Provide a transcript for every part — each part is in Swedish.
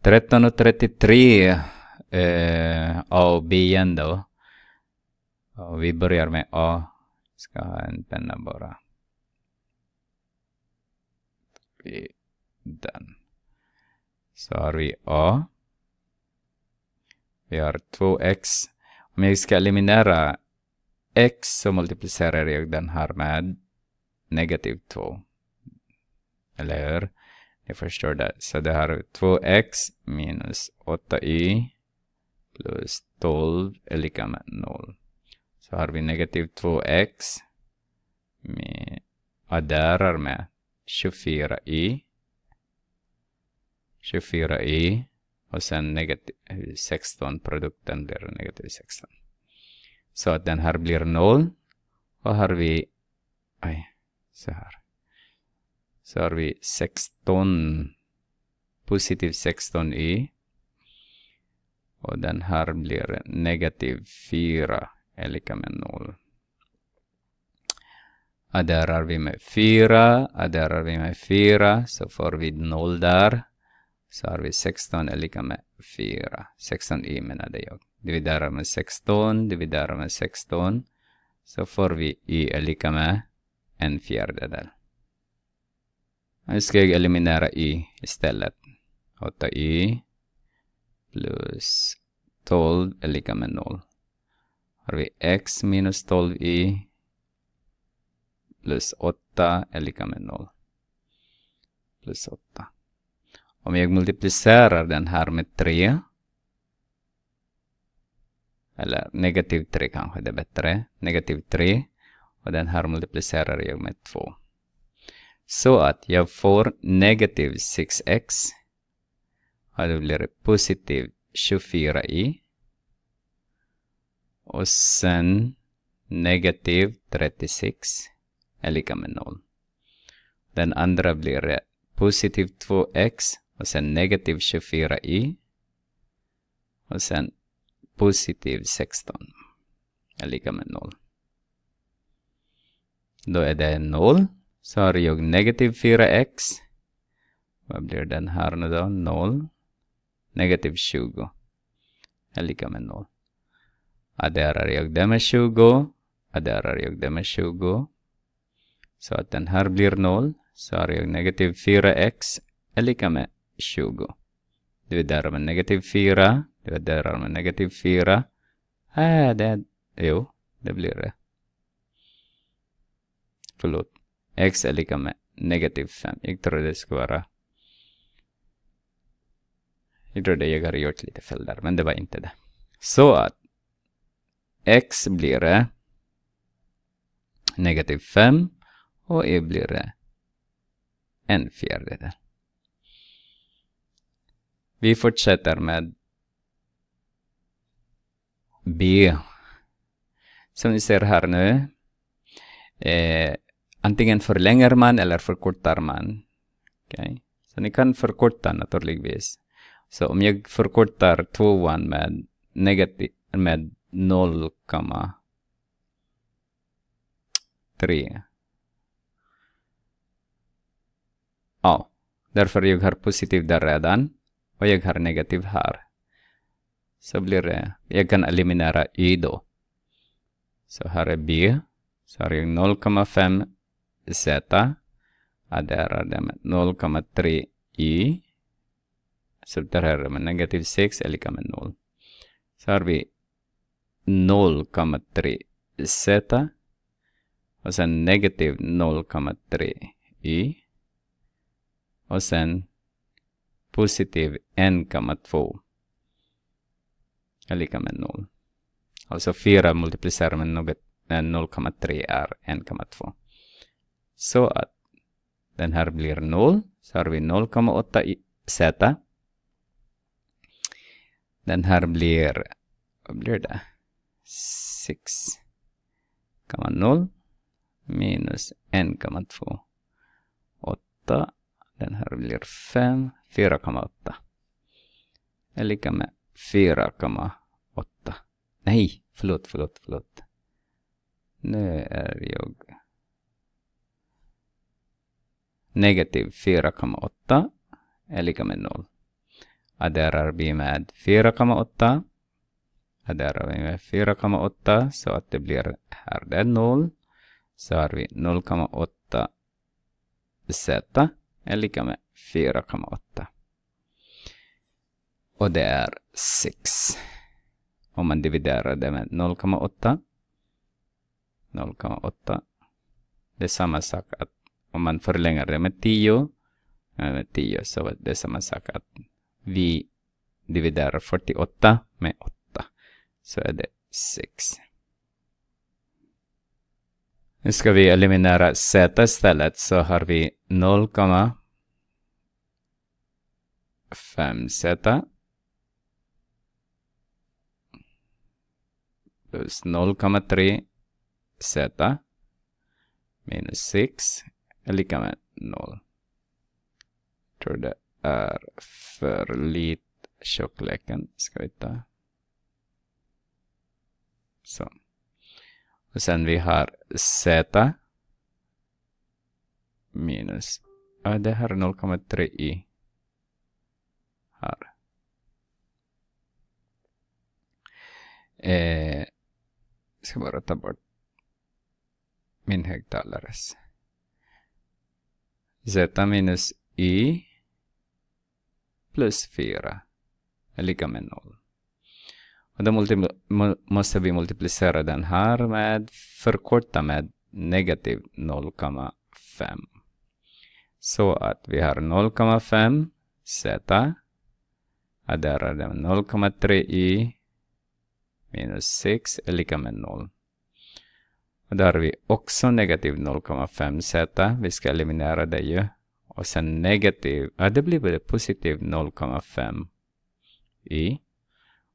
13.33 eh, A och B igen då. Och vi börjar med A. Ska ha en penna bara. Den. Så har vi A. Vi har 2x. Om jag ska eliminera x så multiplicerar jag den här med negativ 2. Eller hur? Jag förstår det. Så det här är 2x minus 8y plus 12 är lika med 0. Så har vi negativ 2x. Med, ja, med 24y. 24y. Och sen negativ 16, produkten blir negativ 16. Så att den här blir 0. Och har vi, aj, så här så har vi 16, positiv 16y. Och den här blir negativ 4 är lika med 0. Adderar vi med 4, adderar vi med 4, så får vi 0 där. Så har vi 16 är lika med 4. 16 y menade jag. Dividerar med 16, dividerar med 16. Så får vi y är lika med en fjärdedel. Nu ska jag eliminera i e istället. 8i e plus 12 är lika med 0. Har vi x minus 12i e plus 8 är lika med 0. Plus 8. Om jag multiplicerar den här med 3. Eller negativ 3 kanske det är bättre. Negativ 3. Och den här multiplicerar jag med 2. Så att jag får negativ 6x. Och då blir det positiv 24i. Och sen negativ 36 är lika med 0. Den andra blir positiv 2x och sen negativ 24i. Och sen positiv 16 är lika med 0. Då är det 0. Så har jag negativ 4x. Vad blir den här nu då? 0. Negativ 20 är lika med 0. Adderar jag det med 20, adderar jag det med 20. Så att den här blir 0, så har jag negativ 4x är lika med 20. Dividerar med negativ 4, dividerar med negativ 4. Äh, det, jo, det blir det. Förlåt x är lika med negativ 5. Jag tror det ska vara... Jag trodde jag hade gjort lite fel där, men det var inte det. Så att x blir det negativ 5 och y blir en fjärdedel. Vi fortsätter med B. Som ni ser här nu. Eh, antingen förlänger man eller förkortar man. Okay. Så ni kan förkorta naturligtvis. Så om jag förkortar tvåan med, med 0,3. Ja, därför jag har positiv där redan och jag har negativ här. Så blir det, jag kan eliminera y då. Så här är b. Så har jag 0,5 Z, ada radarmet 0,3 i. Så där här är negativ 6 är lika med 0. Så har vi 0,3 Z och sen negativ 0,3 i. Och sen positiv 1,2 är lika med 0. Alltså 4 multiplicerar eh, med 0,3 är 1,2. Så att den här blir 0. Så har vi 0,8 i Z. Den här blir, vad blir det? 6,0 minus 1,28. Den här blir 5. 4,8. Är lika med 4,8. Nej, förlåt, förlåt, förlåt. Nu är jag negativ 4,8 är lika med 0. Adderar vi med 4,8 adderar vi med 4,8 så att det blir här det är 0. Så har vi 0,8 z är lika med 4,8. Och det är 6. Om man dividerar det med 0,8 0,8 det är samma sak att om man förlänger det med 10, eh, med 10 så det samma sak att vi dividerar 48 med 8 så är det 6. Nu ska vi eliminera z istället så har vi 0,5z plus 0,3 z minus 6 är lika med noll. Jag Tror det är för lite tjockleken. Ska vi ta. Så. Och sen vi har Z minus. Ja, det här är 0,3 i. Här. Eh, ska bara ta bort min högtalares z minus y plus 4 är lika med 0. Och då måste vi multiplicera den här med, förkorta med negativ 0,5. Så att vi har 0,5 z, adderar den 0,3 y minus 6 är lika med 0. Och då har vi också negativ 0,5z. Vi ska eliminera det ju. Och sen negativ, ja det blir både positiv 0,5 i.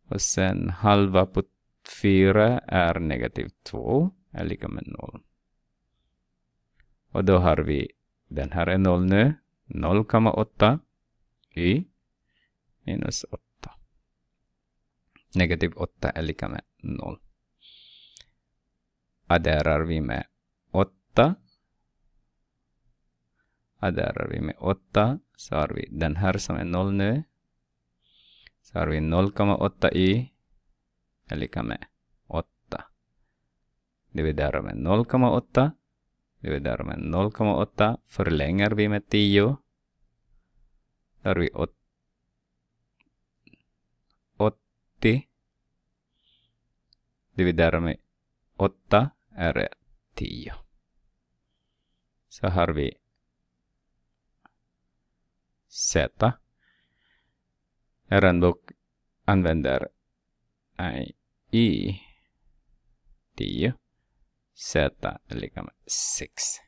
Och sen halva på 4 är negativ 2, är lika med 0. Och då har vi, den här är 0 nu, 0,8 i minus 8. Negativ 8 är lika med 0 adderar vi med 8. Adderar vi med 8 så har vi den här som är 0 nu. Så har vi 0,8 i är lika med 8. Dividerar med 0,8. Dividerar med 0,8. Förlänger vi med 10. Då har vi 80. Dividerar med 8 är 10. Så har vi Z. Rönnbok använder i 10. Z är lika med 6.